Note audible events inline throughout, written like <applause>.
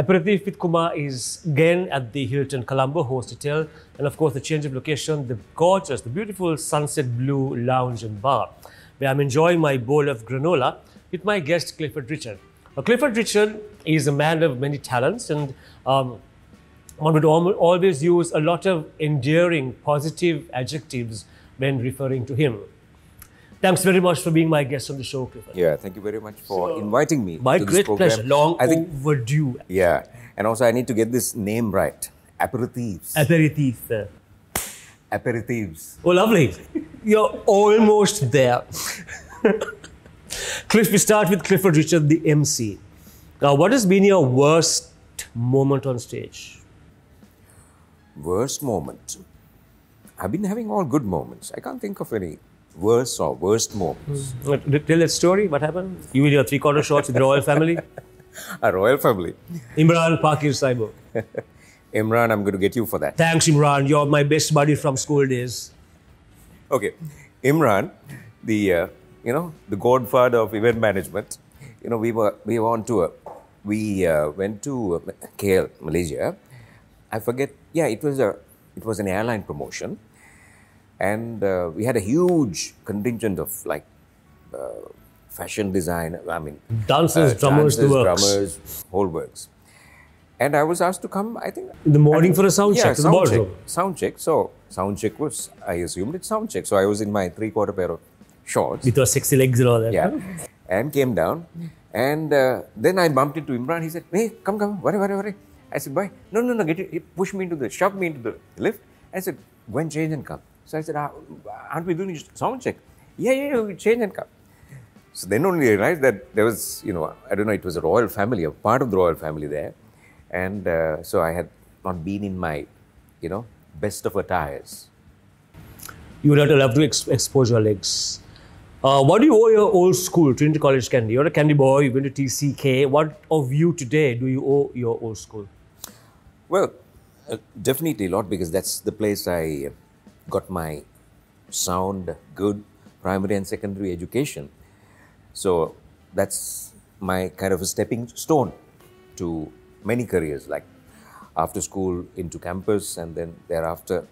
Aperitif with Kuma is again at the Hilton Colombo Host Hotel, and of course, the change of location, the gorgeous, the beautiful sunset blue lounge and bar, where I'm enjoying my bowl of granola with my guest Clifford Richard. Now, Clifford Richard is a man of many talents, and um, one would always use a lot of endearing, positive adjectives when referring to him. Thanks very much for being my guest on the show, Clifford. Yeah, thank you very much for so, inviting me. My great pleasure. Long I think, overdue. Yeah, and also I need to get this name right. Aperitifs. Aperitifs. Aperitifs. Oh, lovely. You're almost there. Cliff, we start with Clifford Richard, the MC. Now, what has been your worst moment on stage? Worst moment? I've been having all good moments. I can't think of any worse or worst moments. Mm. Tell that story. What happened? You with your three-quarter shots with the royal family. <laughs> A royal family. Imran Pakir Saibo. <laughs> Imran, I'm going to get you for that. Thanks, Imran. You're my best buddy from school days. Okay, Imran, the uh, you know the godfather of event management. You know we were we were on tour. We uh, went to uh, KL, Malaysia. I forget. Yeah, it was a it was an airline promotion and uh, we had a huge contingent of like uh, fashion design, I mean, dancers, uh, drummers, dancers, drummers, whole works. And I was asked to come, I think. In the morning for a sound yeah, check. Sound check, sound check. So, sound check was, I assumed it's sound check. So, I was in my three quarter pair of shorts. With your sexy legs and all that. Yeah. Huh? And came down. And uh, then I bumped into Imran. He said, Hey, come, come, worry, worry, worry. I said, Why? No, no, no, get it. He pushed me into the, shoved me into the lift. I said, Go and change and come. So I said, ah, aren't we doing sound check? Yeah, yeah, we change and come. So then only realized that there was, you know, I don't know, it was a royal family, a part of the royal family there. And uh, so I had not been in my, you know, best of attires. You would have to love to ex expose your legs. Uh, what do you owe your old school, Trinity College Candy? You're a candy boy, you've been to TCK. What of you today do you owe your old school? Well, uh, definitely a lot because that's the place I uh, got my sound, good primary and secondary education. So that's my kind of a stepping stone to many careers, like after school into campus, and then thereafter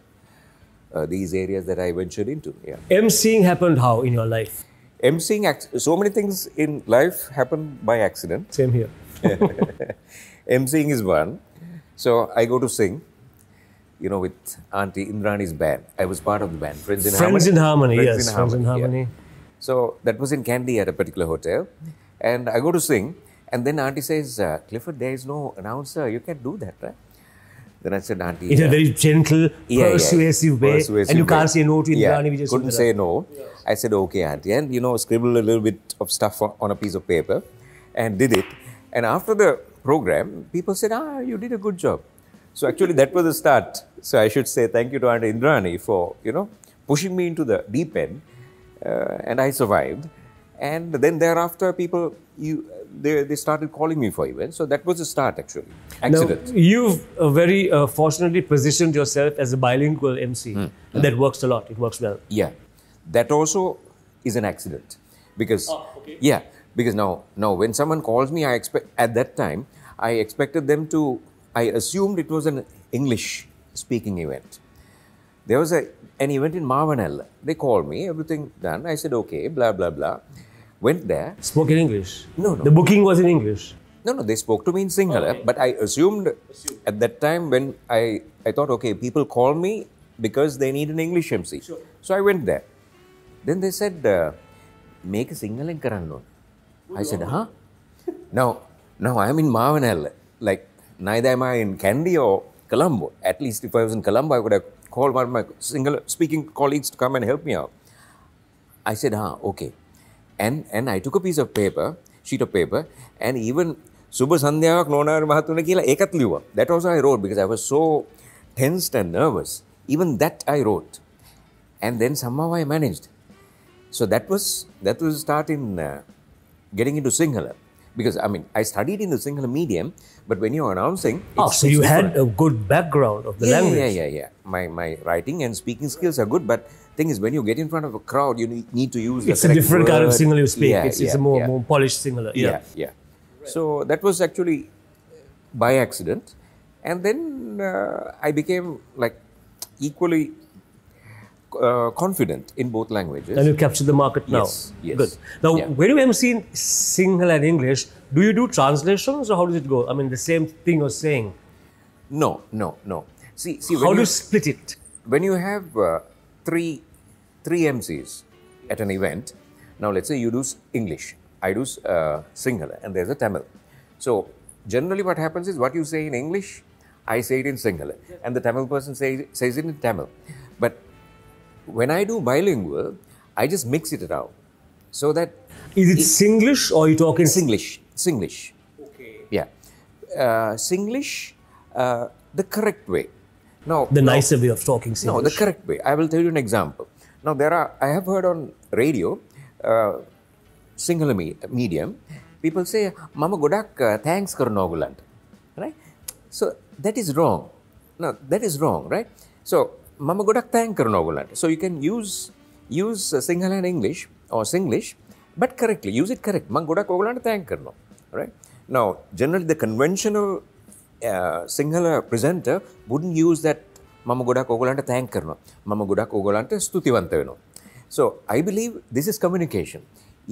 uh, these areas that I ventured into. Yeah. MCing happened how in your life? MCing, so many things in life happen by accident. Same here. <laughs> MCing is one. So I go to sing you know, with Auntie Indrani's band. I was part of the band, Friends in Friends Harmony. In Harmony Friends yes. In Friends Harmony, in Harmony. So that was in Kandy at a particular hotel. And I go to sing. And then Auntie says, uh, Clifford, there is no announcer. You can't do that, right? Then I said, Auntie. In yeah. a very gentle, yeah, persuasive way. Persuasive and you way. can't say no to Indrani. Yeah. Couldn't say no. Yes. I said, okay, Auntie. And, you know, scribbled a little bit of stuff on a piece of paper and did it. And after the program, people said, ah, you did a good job. So actually that was the start. So I should say thank you to Aunt Indrani for, you know, pushing me into the deep end uh, and I survived. And then thereafter people, you, they, they started calling me for events. So that was the start actually, accident. Now, you've uh, very uh, fortunately positioned yourself as a bilingual MC. Mm. That works a lot, it works well. Yeah, that also is an accident because, oh, okay. yeah, because now, now when someone calls me, I expect, at that time, I expected them to I assumed it was an English speaking event. There was a, an event in Marvanel. They called me, everything done. I said, okay, blah, blah, blah. Went there. Spoke in English? No, no. The booking was in English? No, no, they spoke to me in Sinhala. Okay. But I assumed, at that time when I, I thought, okay, people call me because they need an English MC. Sure. So I went there. Then they said, uh, make a Sinhala in Karanlon. I said, huh? now, now I'm in Marvanel. Like, neither am I in Kandy or Colombo. At least if I was in Colombo, I would have called one of my single speaking colleagues to come and help me out. I said, ah, okay. And, and I took a piece of paper, sheet of paper, and even සුබ සන්ධ්‍යාවක් they මහතුන කියලා ඒකත් ලිව්වා. That also I wrote because I was so tensed and nervous. Even that I wrote. And then somehow I managed. So that was that was starting uh, getting into Singhala because I mean I studied in the Sinhala medium, but when you're announcing, oh, so you different. had a good background of the yeah, language. Yeah, yeah, yeah. My my writing and speaking skills are good, but thing is when you get in front of a crowd, you need to use. It's a different word. kind of Sinhala you speak. Yeah, it's, yeah, it's a more more polished Sinhala. Yeah, yeah. So that was actually uh, by accident, and then uh, I became like equally uh, confident in both languages. And you capture the market now. Yes. yes. Good. Now, yeah. when you MC in Sinhala and English, do you do translations or how does it go? I mean, the same thing you're saying. No, no, no. See, see. How you, do you split it? When you have uh, three, three MCs at an event, now let's say you do English, I do uh, Sinhala, and there's a Tamil. So generally, what happens is what you say in English, I say it in Sinhala, and the Tamil person say, says it in Tamil when I do bilingual, I just mix it around, so that. Is it, it Singlish or you talk in Singlish? Singlish. Okay. Yeah, uh, Singlish, uh, the correct way. Now the now, nicer way of talking. Singlish. No, the correct way. I will tell you an example. Now there are. I have heard on radio, uh, singular me, medium, people say "Mama godak uh, thanks karnogulant," right? So that is wrong. Now that is wrong, right? So මම ගොඩක් තෑන් කරන ඔගොලට so you can use use Sinhala and English or Singlish but correctly use it correct මං ගොඩක් ඔගොලන්ට තෑන් කරනවා right now generally the conventional uh, Sinhala presenter wouldn't use that මම ගොඩක් ඔගොලන්ට තෑන් කරනවා මම ගොඩක් ඔගොලන්ට ස්තුතිවන්ත වෙනවා so I believe this is communication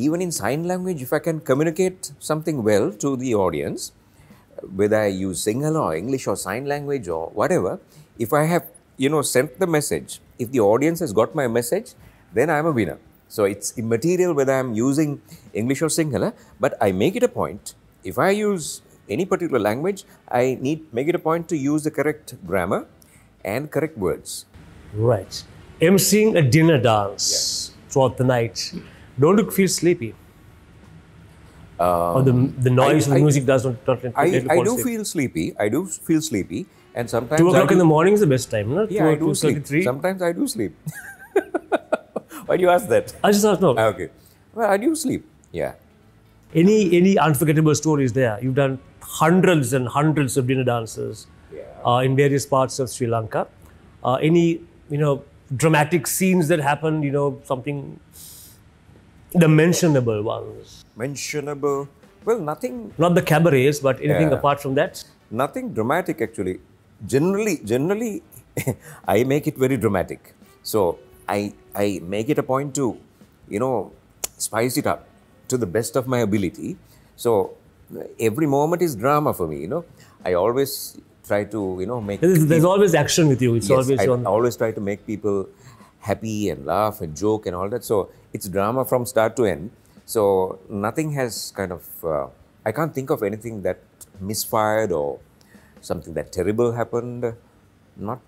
even in sign language if I can communicate something well to the audience whether I use Sinhala or English or sign language or whatever if I have you know, sent the message, if the audience has got my message, then I'm a winner. So it's immaterial whether I'm using English or Sinhala, but I make it a point. If I use any particular language, I need make it a point to use the correct grammar and correct words. Right. seeing a dinner dance throughout the night. Don't you feel sleepy? Um, or the, the noise I, of the I, music does not, not I, I do sleep. feel sleepy. I do feel sleepy. And sometimes two o'clock in the morning is the best time, no? Yeah, two, I do sleep. Sometimes I do sleep. <laughs> Why do you ask that? I just asked no. Ah, okay. Well, I do sleep. Yeah. Any any unforgettable stories there? You've done hundreds and hundreds of dinner dances yeah. uh, in various parts of Sri Lanka. Uh, any you know dramatic scenes that happened? You know something the mentionable ones. Mentionable. Well, nothing. Not the cabarets, but anything yeah. apart from that. Nothing dramatic, actually generally generally <laughs> I make it very dramatic. So I I make it a point to you know spice it up to the best of my ability. So every moment is drama for me. You know I always try to you know make. There's, there's always action with you. It's yes, always I on. always try to make people happy and laugh and joke and all that. So it's drama from start to end. So nothing has kind of. Uh, I can't think of anything that misfired or something that terrible happened. Not,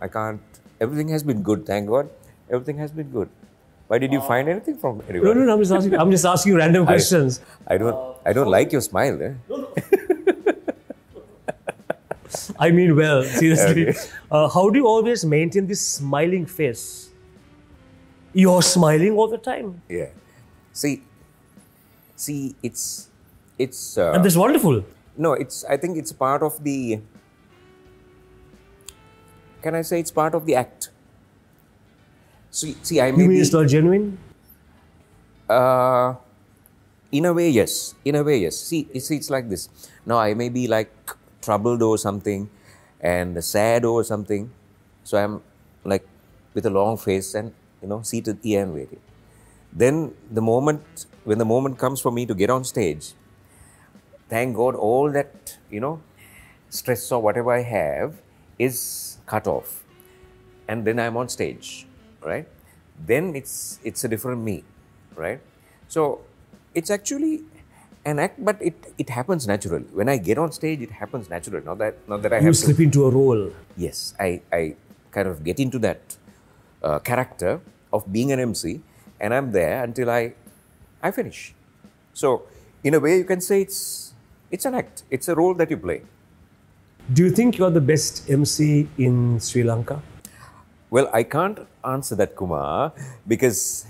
I can't, everything has been good, thank God. Everything has been good. Why did you uh, find anything from anybody? No, no, no, I'm just asking, I'm just asking you random <laughs> questions. I, I don't, uh, I don't like your smile. Eh? No, no. I mean, well, <laughs> seriously. Okay. Uh, how do you always maintain this smiling face? You're smiling all the time. Yeah. See, see, it's, it's. Uh, and that's wonderful no it's i think it's part of the can i say it's part of the act see see i mean it's not genuine uh in a way yes in a way yes see it's, it's like this now i may be like troubled or something and sad or something so i'm like with a long face and you know seated here and waiting then the moment when the moment comes for me to get on stage thank God all that, you know, stress or whatever I have is cut off. And then I'm on stage, right? Then it's it's a different me, right? So it's actually an act, but it, it happens naturally. When I get on stage, it happens naturally. Not that not that I you have slip to, into a role. Yes, I, I kind of get into that uh, character of being an MC, and I'm there until I I finish. So in a way, you can say it's it's an act, it's a role that you play. Do you think you're the best MC in Sri Lanka? Well, I can't answer that, Kumar, because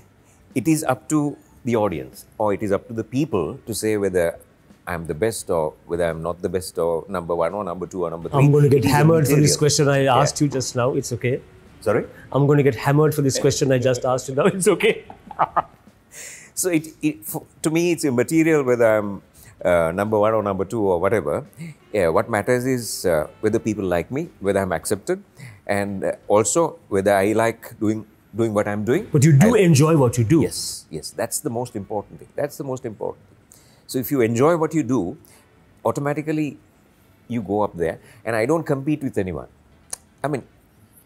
it is up to the audience or it is up to the people to say whether I'm the best or whether I'm not the best or number one or number two or number three. I'm going to get hammered for this question I asked yeah. you just now. It's okay. Sorry? I'm going to get hammered for this question I just asked you now. It's okay. <laughs> so it, it for, to me, it's immaterial whether I'm uh, number one or number two or whatever. Yeah, what matters is uh, whether people like me, whether I'm accepted, and uh, also whether I like doing doing what I'm doing. But you do enjoy what you do. Yes, yes, that's the most important thing. That's the most important. Thing. So if you enjoy what you do, automatically you go up there, and I don't compete with anyone. I mean,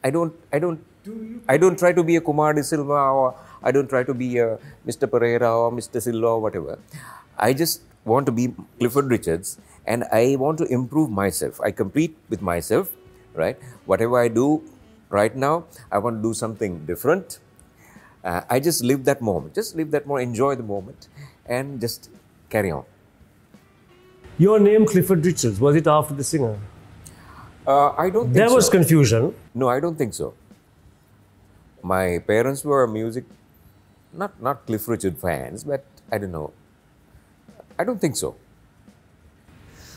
I don't, I don't, do I don't try to be a Kumar de Silva or I don't try to be a Mr. Pereira or Mr. Silva or whatever. I just want to be Clifford Richards and I want to improve myself. I compete with myself, right? Whatever I do right now, I want to do something different. Uh, I just live that moment, just live that moment, enjoy the moment, and just carry on. Your name, Clifford Richards, was it after the singer? Uh, I don't There was confusion. No, I don't think so. My parents were music, not, not Cliff Richard fans, but I don't know. I don't think so.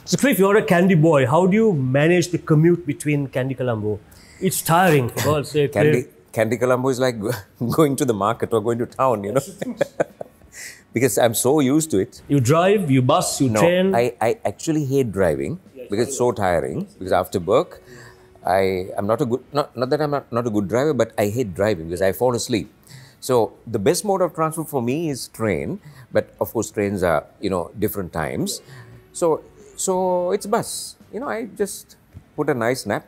So, Cliff, you're a candy boy. How do you manage the commute between Candy Colombo? It's tiring, for God's sake. Candy, Candy Colombo is like <laughs> going to the market or going to town, you know. <laughs> because I'm so used to it. You drive, you bus, you no, train. I, I actually hate driving because it's so tiring. Because after work, I am not a good not, not that I'm not, not a good driver, but I hate driving because I fall asleep. So the best mode of transport for me is train, but of course trains are you know different times. So so it's bus. You know I just put a nice nap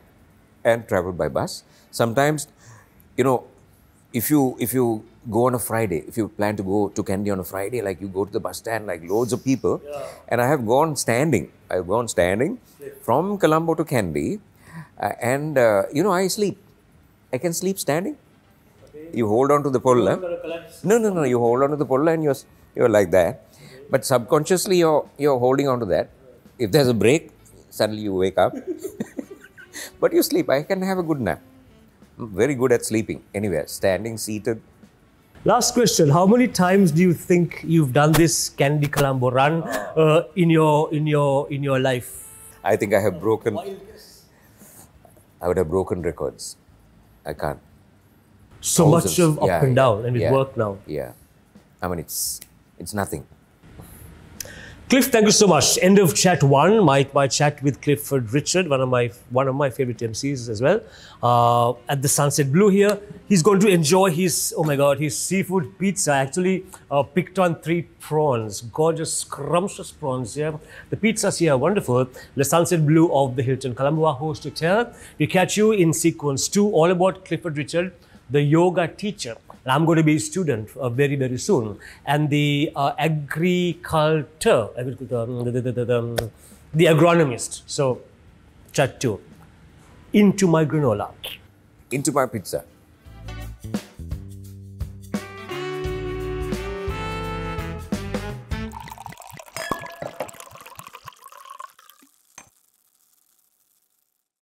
and travel by bus. Sometimes you know if you if you go on a Friday, if you plan to go to Kandy on a Friday, like you go to the bus stand, like loads of people. Yeah. And I have gone standing. I've gone standing from Colombo to Kandy, uh, and uh, you know I sleep. I can sleep standing you hold on to the pole. No, no, no. You hold on to the pole and you're, you're like that. But subconsciously, you're, you're holding on to that. If there's a break, suddenly you wake up. <laughs> but you sleep. I can have a good nap. I'm very good at sleeping. Anyway, standing, seated. Last question: How many times do you think you've done this Candy Colombo run uh, in your in your in your life? I think I have broken. I would have broken records. I can't so much of, up yeah, and down yeah, and it worked now yeah i mean it's it's nothing cliff thank you so much end of chat one my, my chat with clifford richard one of my one of my favorite mcs as well uh, at the sunset blue here he's going to enjoy his oh my god his seafood pizza actually uh, picked on three prawns gorgeous scrumptious prawns here the pizzas here are wonderful the sunset blue of the hilton kalambua host hotel we catch you in sequence two all about clifford richard the yoga teacher. I'm going to be a student uh, very, very soon. And the uh, agriculture, um, the, the, the, um, the, agronomist. So, chat two. Into my granola. Into my pizza.